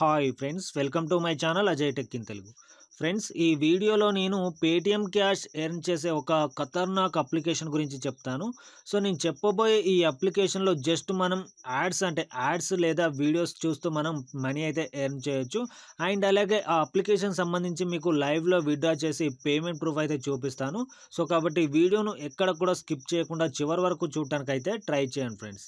hi friends welcome to my channel Ajay tech in Telugu friends ఈ వీడియోలో నేను పేటిఎం క్యాష్ ఎర్న్ చేసే ఒక ఖతర్నాక్ అప్లికేషన్ గురించి చెప్తాను సో నేను చెప్పబోయే ఈ అప్లికేషన్లో జస్ట్ మనం యాడ్స్ అంటే యాడ్స్ లేదా వీడియోస్ చూస్తూ మనం మనీ అయితే ఎర్న్ చేయొచ్చు అండ్ అలాగే ఆ అప్లికేషన్ సంబంధించి మీకు లైవ్లో విత్డ్రా చేసి పేమెంట్ ప్రూఫ్ అయితే చూపిస్తాను సో కాబట్టి వీడియోను ఎక్కడ కూడా స్కిప్ చేయకుండా చివరి వరకు చూడటానికైతే ట్రై చేయండి ఫ్రెండ్స్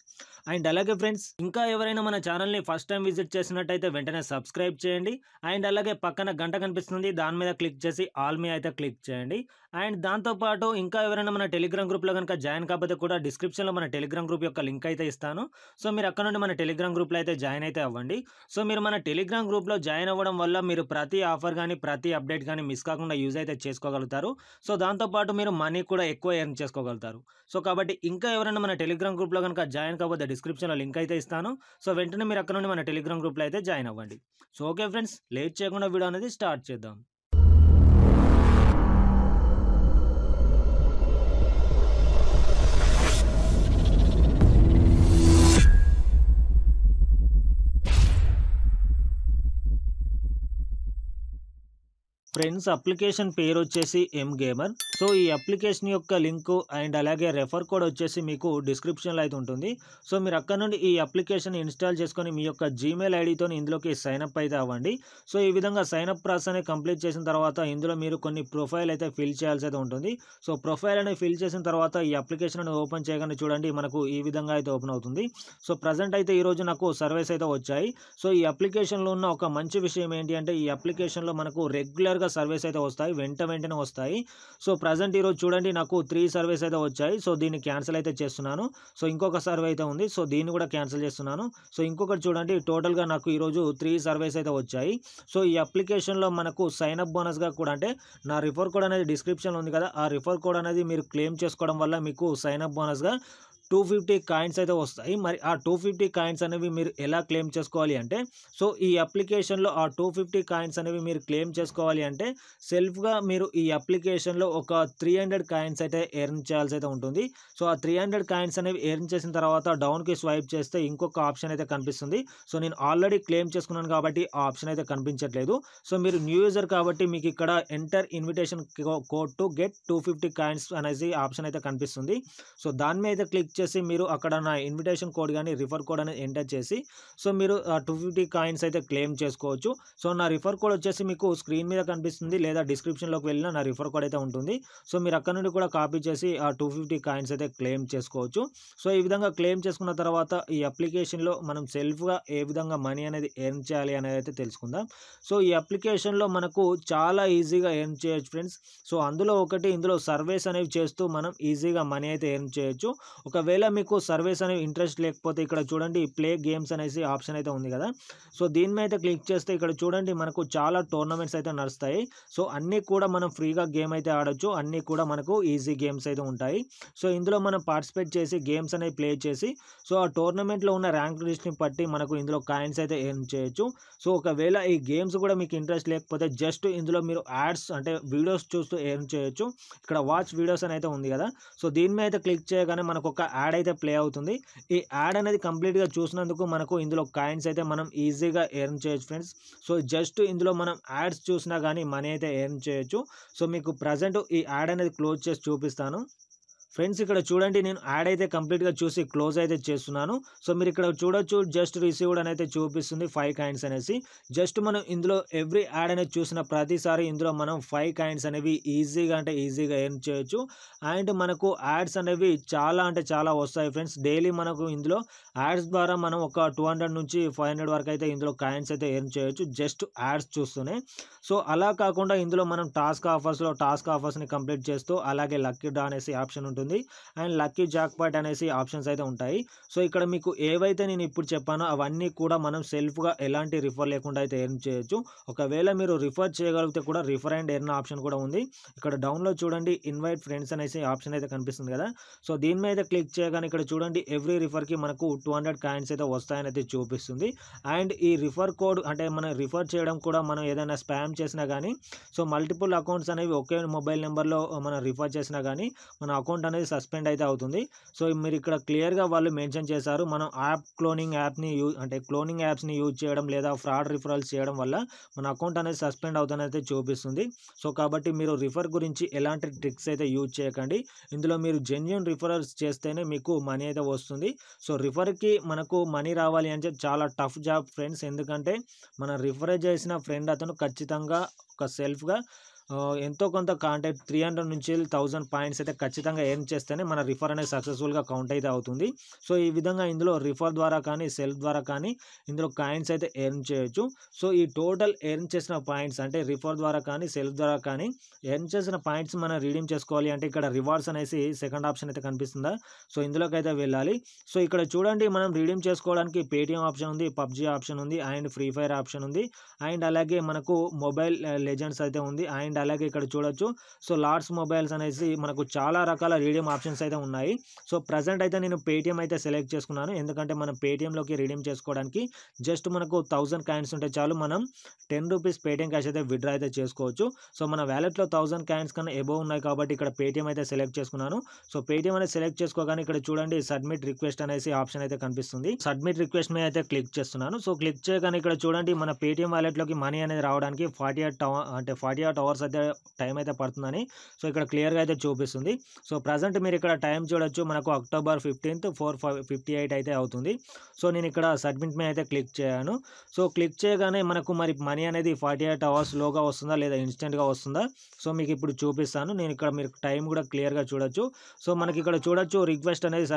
అండ్ అలాగే ఫ్రెండ్స్ ఇంకా ఎవరైనా మన ఛానల్ని ఫస్ట్ టైం విజిట్ చేసినట్టయితే వెంటనే సబ్స్క్రైబ్ చేయండి అండ్ అలాగే పక్కన గంట కనిపిస్తుంది దాని మీద క్లిక్ చేసి ఆల్ మీ అయితే క్లిక్ చేయండి అండ్ దాంతోపాటు ఇంకా ఎవరైనా మన టెలిగ్రామ్ గ్రూప్లో కనుక జాయిన్ కాకపోతే కూడా డిస్క్రిప్షన్లో మన టెలిగ్రామ్ గ్రూప్ యొక్క లింక్ అయితే ఇస్తాను సో మీరు అక్కడ నుండి మన టెలిగ్రామ్ గ్రూప్లో అయితే జాయిన్ అయితే అవ్వండి సో మీరు మన టెలిగ్రామ్ గ్రూప్లో జాయిన్ అవ్వడం వల్ల మీరు ప్రతి ఆఫర్ కానీ ప్రతి అప్డేట్ కానీ మిస్ కాకుండా యూజ్ అయితే చేసుకోగలుగుతారు సో దాంతోపాటు మీరు మనీ కూడా ఎక్కువ ఎర్న్ చేసుకోగలుగుతారు సో కాబట్టి ఇంకా ఎవరైనా మన టెలిగ్రామ్ గ్రూప్లో కనుక జాయిన్ కాకపోతే డిస్క్రిప్షన్లో లింక్ అయితే ఇస్తాను సో వెంటనే మీరు అక్కడ నుండి మన టెలిగ్రామ్ గ్రూప్లో అయితే జాయిన్ అవ్వండి సో ఓకే ఫ్రెండ్స్ లేట్ చేయకుండా వీడియో అనేది స్టార్ట్ చేద్దాం ఫ్రెండ్స్ అప్లికేషన్ పేరు వచ్చేసి ఎం గేమర్ సో ఈ అప్లికేషన్ యొక్క లింక్ అండ్ అలాగే రెఫర్ కోడ్ వచ్చేసి మీకు డిస్క్రిప్షన్లో అయితే ఉంటుంది సో మీరు అక్కడ నుండి ఈ అప్లికేషన్ ఇన్స్టాల్ చేసుకొని మీ యొక్క జీమెయిల్ ఐడితో ఇందులోకి సైనప్ అయితే అవ్వండి సో ఈ విధంగా సైనప్ ప్రాసెస్ అనేది కంప్లీట్ చేసిన తర్వాత ఇందులో మీరు కొన్ని ప్రొఫైల్ అయితే ఫిల్ చేయాల్సి అయితే ఉంటుంది సో ప్రొఫైల్ అనేది ఫిల్ చేసిన తర్వాత ఈ అప్లికేషన్ ఓపెన్ చేయగానే చూడండి మనకు ఈ విధంగా అయితే ఓపెన్ అవుతుంది సో ప్రజెంట్ అయితే ఈరోజు నాకు సర్వీస్ అయితే వచ్చాయి సో ఈ అప్లికేషన్లో ఉన్న ఒక మంచి విషయం ఏంటి అంటే ఈ అప్లికేషన్లో మనకు రెగ్యులర్ రెగ్యులర్గా సర్వేస్ అయితే వస్తాయి వెంట వెంటనే వస్తాయి సో ప్రజెంట్ ఈరోజు చూడండి నాకు త్రీ సర్వీస్ అయితే వచ్చాయి సో దీన్ని క్యాన్సిల్ అయితే చేస్తున్నాను సో ఇంకొక సర్వే అయితే ఉంది సో దీన్ని కూడా క్యాన్సిల్ చేస్తున్నాను సో ఇంకొకటి చూడండి టోటల్గా నాకు ఈరోజు త్రీ సర్వేస్ అయితే వచ్చాయి సో ఈ అప్లికేషన్లో మనకు సైన్ అప్ బోనస్గా కూడా అంటే నా రిఫర్ కోడ్ అనేది డిస్క్రిప్షన్లో ఉంది కదా ఆ రిఫర్ కోడ్ అనేది మీరు క్లెయిమ్ చేసుకోవడం వల్ల మీకు సైన్ అప్ బోనస్గా టూ ఫిఫ్టీ కాయిన్స్ అయితే వస్తాయి మరి ఆ టూ ఫిఫ్టీ కాయిన్స్ అనేవి మీరు ఎలా క్లెయిమ్ చేసుకోవాలి అంటే సో ఈ అప్లికేషన్లో ఆ టూ ఫిఫ్టీ కాయిన్స్ అనేవి మీరు క్లెయిమ్ చేసుకోవాలి అంటే సెల్ఫ్గా మీరు ఈ అప్లికేషన్లో ఒక త్రీ హండ్రెడ్ కాయిన్స్ అయితే ఎర్న్ చేయాల్సి అయితే ఉంటుంది సో ఆ త్రీ హండ్రెడ్ కాయిన్స్ అనేవి ఎర్న్ చేసిన తర్వాత డౌన్కి స్వైప్ చేస్తే ఇంకొక ఆప్షన్ అయితే కనిపిస్తుంది సో నేను ఆల్రెడీ క్లెయిమ్ చేసుకున్నాను కాబట్టి ఆ ఆప్షన్ అయితే కనిపించట్లేదు సో మీరు న్యూ యూజర్ కాబట్టి మీకు ఇక్కడ enter invitation code to get two fifty coins అనేసి ఆప్షన్ అయితే కనిపిస్తుంది సో దాని మీద క్లిక్ వచ్చేసి మీరు అక్కడ నా ఇన్విటేషన్ కోడ్ కానీ రిఫర్ కోడ్ అనేది ఎంటర్ చేసి సో మీరు టూ ఫిఫ్టీ కాయిన్స్ అయితే క్లెయిమ్ చేసుకోవచ్చు సో నా రిఫర్ కోడ్ వచ్చేసి మీకు స్క్రీన్ మీద కనిపిస్తుంది లేదా డిస్క్రిప్షన్లోకి వెళ్ళినా నా రిఫర్ కోడ్ అయితే ఉంటుంది సో మీరు అక్కడ నుండి కూడా కాపీ చేసి ఆ టూ ఫిఫ్టీ కాయిన్స్ అయితే క్లెయిమ్ చేసుకోవచ్చు సో ఈ విధంగా క్లెయిమ్ చేసుకున్న తర్వాత ఈ అప్లికేషన్లో మనం సెల్ఫ్గా ఏ విధంగా మనీ అనేది ఎర్న్ చేయాలి అనేది అయితే తెలుసుకుందాం సో ఈ అప్లికేషన్లో మనకు చాలా ఈజీగా ఎర్న్ చేయొచ్చు ఫ్రెండ్స్ సో అందులో ఒకటి ఇందులో సర్వేస్ అనేవి చేస్తూ మనం ఈజీగా మనీ అయితే ఎర్న్ చేయొచ్చు ఒక ఒకవేళ మీకు సర్వీస్ అనే ఇంట్రెస్ట్ లేకపోతే ఇక్కడ చూడండి ప్లే గేమ్స్ అనేసి ఆప్షన్ అయితే ఉంది కదా సో దీని మీద క్లిక్ చేస్తే ఇక్కడ చూడండి మనకు చాలా టోర్నమెంట్స్ అయితే నడుస్తాయి సో అన్నీ కూడా మనం ఫ్రీగా గేమ్ అయితే ఆడొచ్చు అన్నీ కూడా మనకు ఈజీ గేమ్స్ అయితే ఉంటాయి సో ఇందులో మనం పార్టిసిపేట్ చేసి గేమ్స్ అనేవి ప్లే చేసి సో ఆ టోర్నమెంట్లో ఉన్న ర్యాంక్ లిస్ట్ని బట్టి మనకు ఇందులో కాయిన్స్ అయితే ఏం చేయొచ్చు సో ఒకవేళ ఈ గేమ్స్ కూడా మీకు ఇంట్రెస్ట్ లేకపోతే జస్ట్ ఇందులో మీరు యాడ్స్ అంటే వీడియోస్ చూస్తూ ఏం చేయొచ్చు ఇక్కడ వాచ్ వీడియోస్ అని అయితే ఉంది కదా సో దీని మీద క్లిక్ చేయగానే మనకు ఒక యాడ్ అయితే ప్లే అవుతుంది ఈ యాడ్ అనేది కంప్లీట్గా చూసినందుకు మనకు ఇందులో కాయిన్స్ అయితే మనం ఈజీగా ఎర్న్ చేయొచ్చు ఫ్రెండ్స్ సో జస్ట్ ఇందులో మనం యాడ్స్ చూసినా కానీ మనీ అయితే ఎర్న్ చేయొచ్చు సో మీకు ప్రజెంట్ ఈ యాడ్ అనేది క్లోజ్ చేసి చూపిస్తాను ఫ్రెండ్స్ ఇక్కడ చూడండి నేను యాడ్ అయితే కంప్లీట్గా చూసి క్లోజ్ అయితే చేస్తున్నాను సో మీరు ఇక్కడ చూడొచ్చు జస్ట్ రిసీవ్డ్ అని అయితే చూపిస్తుంది ఫైవ్ కాయిన్స్ అనేసి జస్ట్ మనం ఇందులో ఎవ్రీ యాడ్ అనేది చూసిన ప్రతిసారి ఇందులో మనం ఫైవ్ కాయిన్స్ అనేవి ఈజీగా అంటే ఈజీగా ఎర్న్ చేయొచ్చు అండ్ మనకు యాడ్స్ అనేవి చాలా అంటే చాలా వస్తాయి ఫ్రెండ్స్ డైలీ మనకు ఇందులో యాడ్స్ ద్వారా మనం ఒక టూ నుంచి ఫైవ్ వరకు అయితే ఇందులో కాయిన్స్ అయితే ఎర్న్ చేయొచ్చు జస్ట్ యాడ్స్ చూస్తూనే సో అలా కాకుండా ఇందులో మనం టాస్క్ ఆఫర్స్లో టాస్క్ ఆఫర్స్ని కంప్లీట్ చేస్తూ అలాగే లక్కీ డ్రా అనేసి ఆప్షన్ ఉంటుంది ఉంటుంది అండ్ లక్కీ జాక్పాట్ అనేసి ఆప్షన్స్ అయితే ఉంటాయి సో ఇక్కడ మీకు ఏవైతే నేను ఇప్పుడు చెప్పానో అవన్నీ కూడా మనం సెల్ఫ్గా ఎలాంటి రిఫర్ లేకుండా అయితే ఎర్న్ చేయొచ్చు ఒకవేళ మీరు రిఫర్ చేయగలిగితే కూడా రిఫర్ అండ్ ఎర్న్ ఆప్షన్ కూడా ఉంది ఇక్కడ డౌన్లో చూడండి ఇన్వైట్ ఫ్రెండ్స్ అనేసి ఆప్షన్ అయితే కనిపిస్తుంది కదా సో దీని మీద క్లిక్ చేయగానే ఇక్కడ చూడండి ఎవ్రీ రిఫర్కి మనకు టూ హండ్రెడ్ కాయిన్స్ అయితే వస్తాయని అయితే చూపిస్తుంది అండ్ ఈ రిఫర్ కోడ్ అంటే మనం రిఫర్ చేయడం కూడా మనం ఏదైనా స్పామ్ చేసినా కానీ సో మల్టిపుల్ అకౌంట్స్ అనేవి ఒకే మొబైల్ నెంబర్లో మనం రిఫర్ చేసినా కానీ మన అకౌంట్ అనేది సస్పెండ్ అయితే అవుతుంది సో మీరు ఇక్కడ క్లియర్గా వాళ్ళు మెన్షన్ చేశారు మనం యాప్ క్లోనింగ్ యాప్ని యూజ్ అంటే క్లోనింగ్ యాప్స్ని యూజ్ చేయడం లేదా ఫ్రాడ్ రిఫరల్స్ చేయడం వల్ల మన అకౌంట్ అనేది సస్పెండ్ అయితే చూపిస్తుంది సో కాబట్టి మీరు రిఫర్ గురించి ఎలాంటి ట్రిక్స్ అయితే యూజ్ చేయకండి ఇందులో మీరు జెన్యున్ రిఫరల్స్ చేస్తేనే మీకు మనీ అయితే వస్తుంది సో రిఫర్కి మనకు మనీ రావాలి అంటే చాలా టఫ్ జాబ్ ఫ్రెండ్స్ ఎందుకంటే మనం రిఫర్ చేసిన ఫ్రెండ్ అతను ఖచ్చితంగా ఒక సెల్ఫ్గా ఎంతో కొంత కాంటాక్ట్ త్రీ హండ్రెడ్ నుంచి థౌజండ్ పాయింట్స్ అయితే ఖచ్చితంగా ఎర్న్ చేస్తేనే మన రిఫర్ అనేది సక్సెస్ఫుల్గా కౌంట్ అయితే అవుతుంది సో ఈ విధంగా ఇందులో రిఫర్ ద్వారా కానీ సెల్ ద్వారా కానీ ఇందులో కాయిన్స్ అయితే ఎర్న్ చేయొచ్చు సో ఈ టోటల్ ఎర్న్ చేసిన పాయింట్స్ అంటే రిఫర్ ద్వారా కానీ సెల్ ద్వారా కానీ ఎర్న్ చేసిన పాయింట్స్ మనం రీడీమ్ చేసుకోవాలి అంటే ఇక్కడ రివార్డ్స్ అనేసి సెకండ్ ఆప్షన్ అయితే కనిపిస్తుందా సో ఇందులోకి అయితే వెళ్ళాలి సో ఇక్కడ చూడండి మనం రీడీమ్ చేసుకోవడానికి పేటీఎం ఆప్షన్ ఉంది పబ్జీ ఆప్షన్ ఉంది అండ్ ఫ్రీ ఫైర్ ఆప్షన్ ఉంది అండ్ అలాగే మనకు మొబైల్ లెజెండ్స్ eh, అయితే ఉంది అండ్ అలాగే ఇక్కడ చూడొచ్చు సో లార్డ్స్ మొబైల్స్ అనేసి మనకు చాలా రకాల రీడియం ఆప్షన్స్ అయితే ఉన్నాయి సో ప్రజెంట్ అయితే నేను పేటిఎం అయితే సెలెక్ట్ చేసుకున్నాను ఎందుకంటే మనం పేటిఎంలోకి రీడియం చేసుకోవడానికి జస్ట్ మనకు థౌసండ్ కాయిన్స్ ఉంటే చాలు మనం టెన్ రూపీస్ పేటిఎం క్యాష్ అయితే విత్డ్రా అయితే చేసుకోవచ్చు సో మన వ్యాలెట్లో థౌసండ్ కాయిన్స్ కన్నా ఎబో ఉన్నాయి కాబట్టి ఇక్కడ పేటిఎం అయితే సెలెక్ట్ చేసుకున్నాను సో పేటిఎం అనేది సెలెక్ట్ చేసుకోగానే ఇక్కడ చూడండి సబ్మిట్ రిక్వెస్ట్ అనేసి ఆప్షన్ అయితే కనిపిస్తుంది సబ్మిట్ రిక్వెస్ట్ మీద అయితే క్లిక్ చేస్తున్నాను సో క్లిక్ చేయగానే ఇక్కడ చూడండి మన పేటిఎం వ్యాలెట్లోకి మనీ అనేది రావడానికి ఫార్టీ ఎయిట్ అంటే ఫార్టీ అవర్స్ అవర్స్ అయితే టైం అయితే పడుతుందని సో ఇక్కడ క్లియర్గా అయితే చూపిస్తుంది సో ప్రజెంట్ మీరు ఇక్కడ టైం చూడొచ్చు మనకు October fifteenth four fifty eight అయితే అవుతుంది సో నేను ఇక్కడ సబ్మిట్ మీద అయితే క్లిక్ చేయాను సో క్లిక్ చేయగానే మనకు మరి మనీ అనేది ఫార్టీ ఎయిట్ లోగా వస్తుందా లేదా ఇన్స్టెంట్గా వస్తుందా సో మీకు ఇప్పుడు చూపిస్తాను నేను ఇక్కడ మీరు టైం కూడా క్లియర్గా చూడొచ్చు సో మనకి ఇక్కడ చూడొచ్చు రిక్వెస్ట్ అనేది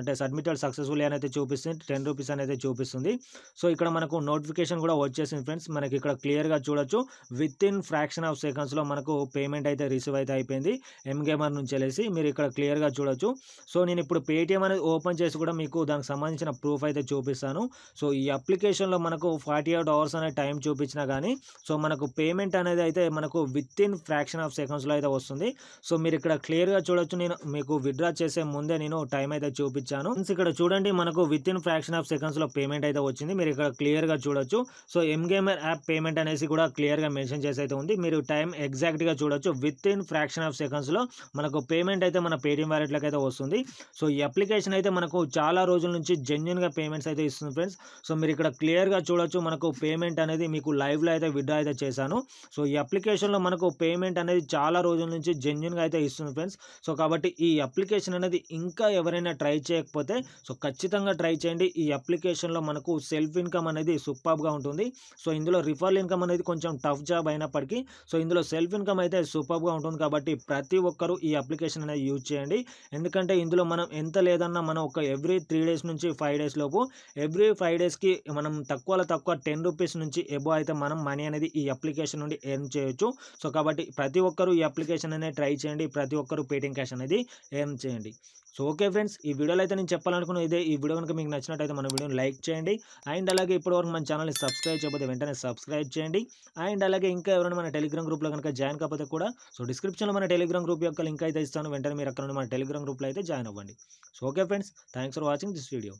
అంటే సబ్మిటెడ్ సక్సెస్ఫుల్ అని అయితే చూపిస్తుంది టెన్ రూపీస్ అనేది చూపిస్తుంది సో ఇక్కడ మనకు నోటిఫికేషన్ కూడా వచ్చేసింది ఫ్రెండ్స్ మనకి ఇక్కడ క్లియర్గా చూడొచ్చు within fraction of second సెకండ్స్లో మనకు పేమెంట్ అయితే రిసీవ్ అయితే అయిపోయింది ఎంగేమర్ నుంచి వెళ్ళేసి మీరు ఇక్కడ క్లియర్గా చూడొచ్చు సో నేను ఇప్పుడు పేటిఎం అనేది ఓపెన్ చేసి కూడా మీకు దానికి సంబంధించిన ప్రూఫ్ అయితే చూపిస్తాను సో ఈ అప్లికేషన్లో మనకు ఫార్టీ ఎయిట్ అవర్స్ అనే టైం చూపించినా కానీ సో మనకు పేమెంట్ అనేది అయితే మనకు విత్ ఇన్ ఫ్రాక్షన్ ఆఫ్ సెకండ్స్లో అయితే వస్తుంది సో మీరు ఇక్కడ క్లియర్గా చూడొచ్చు నేను మీకు విత్డ్రా చేసే ముందే నేను టైం అయితే చూపించాను ఇక్కడ చూడండి మనకు విత్ ఇన్ ఫ్రాక్షన్ ఆఫ్ సెకండ్స్లో పేమెంట్ అయితే వచ్చింది మీరు ఇక్కడ క్లియర్గా చూడొచ్చు సో ఎంగేమర్ యాప్ పేమెంట్ అనేసి కూడా క్లియర్గా మెన్షన్ చేసి అయితే ఉంది మీరు టైం టైం ఎగ్జాక్ట్గా చూడొచ్చు విత్ ఇన్ ఫ్రాక్షన్ ఆఫ్ సెకండ్స్లో మనకు పేమెంట్ అయితే మన పేటిఎం వ్యాలెట్లకు అయితే వస్తుంది సో ఈ అప్లికేషన్ అయితే మనకు చాలా రోజుల నుంచి జెన్యున్గా పేమెంట్స్ అయితే ఇస్తుంది ఫ్రెండ్స్ సో మీరు ఇక్కడ క్లియర్గా చూడొచ్చు మనకు పేమెంట్ అనేది మీకు లైవ్లో అయితే విడ్డా అయితే చేశాను సో ఈ అప్లికేషన్లో మనకు పేమెంట్ అనేది చాలా రోజుల నుంచి జెన్యున్గా అయితే ఇస్తుంది ఫ్రెండ్స్ సో కాబట్టి ఈ అప్లికేషన్ అనేది ఇంకా ఎవరైనా ట్రై చేయకపోతే సో ఖచ్చితంగా ట్రై చేయండి ఈ అప్లికేషన్లో మనకు సెల్ఫ్ ఇన్కమ్ అనేది సూపర్గా ఉంటుంది సో ఇందులో రిఫరల్ ఇన్కమ్ అనేది కొంచెం టఫ్ జాబ్ అయినప్పటికీ సో ఇందులో ఇందులో సెల్ఫ్ ఇన్కమ్ అయితే సూపర్గా ఉంటుంది కాబట్టి ప్రతి ఒక్కరూ ఈ అప్లికేషన్ అనేది యూజ్ చేయండి ఎందుకంటే ఇందులో మనం ఎంత లేదన్నా మనం ఒక ఎవ్రీ త్రీ డేస్ నుంచి ఫైవ్ డేస్ లోపు ఎవ్రీ ఫైవ్ డేస్కి మనం తక్కువలో తక్కువ టెన్ రూపీస్ నుంచి ఎబో అయితే మనం మనీ అనేది ఈ అప్లికేషన్ నుండి ఎర్న్ చేయొచ్చు సో కాబట్టి ప్రతి ఒక్కరూ ఈ అప్లికేషన్ అనేది ట్రై చేయండి ప్రతి ఒక్కరూ పేటిఎం క్యాష్ అనేది ఎర్న్ చేయండి సో ఓకే ఫ్రెండ్స్ ఈ వీడియోలో అయితే నేను చెప్పాలనుకున్న ఇదే ఈ వీడియో కనుక మీకు నచ్చినట్టయితే మన వీడియోని లైక్ చేయండి అండ్ అలాగే ఇప్పటివరకు మన ఛానల్ని సబ్స్క్రైబ్ చేయకపోతే వెంటనే సబ్స్క్రైబ్ చేయండి అండ్ అలాగే ఇంకా ఎవరైనా మన టెలిగ్రామ్ గ్రూప్లో కనుక జాయిన్ కాకపోతే కూడా సో డిస్క్రిప్షన్లో మన టెలిగ్రామ్ గ్రూప్ యొక్క లింక్ అయితే ఇస్తాను వెంటనే మీరు అక్కడ మన టెలిగ్రామ్ గ్రూప్లో అయితే జాయిన్ అవ్వండి so okay friends thanks for watching this video